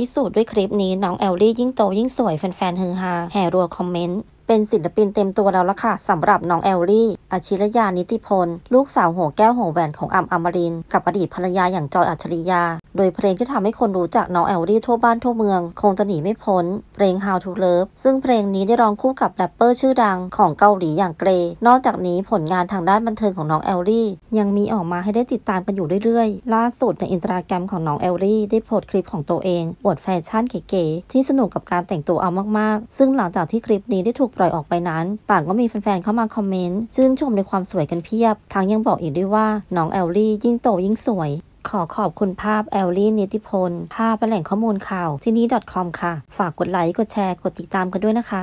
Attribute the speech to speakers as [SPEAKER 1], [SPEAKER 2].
[SPEAKER 1] พิสูจน์ด้วยคลิปนี้น้องแอลลี่ยิ่งโตยิ่งสวยแฟนๆฮือฮา แห่รัวคอมเมนต์ เป็นศิลปินเต็มตัวแล้วล่ะค่ะสำหรับน้องแอลลี่อาชิรยานิติพล ลูกสาวหัวแก้วหัวแหวนของอัมอมริน กับอดีตภรรยาอย่างจอยอัจฉริยา โดยเพลงที่ทำให้คนรู้จักน้องแอลลี่ทั่วบ้านทั่วเมือง คงจะหนีไม่พ้นเพลง How to Love ซึ่งเพลงนี้ได้ร้องคู่กับแรปเปอร์ชื่อดังของเกาหลีอย่างเกร นอกจากนี้ผลงานทางด้านบันเทิงของน้องแอลลี่ ยังมีออกมาให้ได้ติดตามกันอยู่เรื่อยๆล่าสุดในอินสตาแกรมของน้องแอลลี่ได้โพสต์คลิปของตัวเองอวดแฟชั่นเก๋ๆที่สนุกกับการแต่งตัวเอามากๆ ซึ่งหลังจากที่คลิปนี้ได้ถูกปล่อยออกไปนั้น ต่างก็มีแฟนๆเข้ามาคอมเมนต์ชื่นชมในความสวยกันเพียบ ทางยังบอกอีกด้วยว่า น้องแอลลี่ยิ่งโตยิ่งสวย ขอขอบคุณภาพแอลลี่นิติพลภาพแแหล่งข้อมูลข่าวที่นี้ .com ค่ะ ฝาก
[SPEAKER 2] กดไลค์ กดแชร์ก
[SPEAKER 3] ดติดตามกันด้วยนะคะ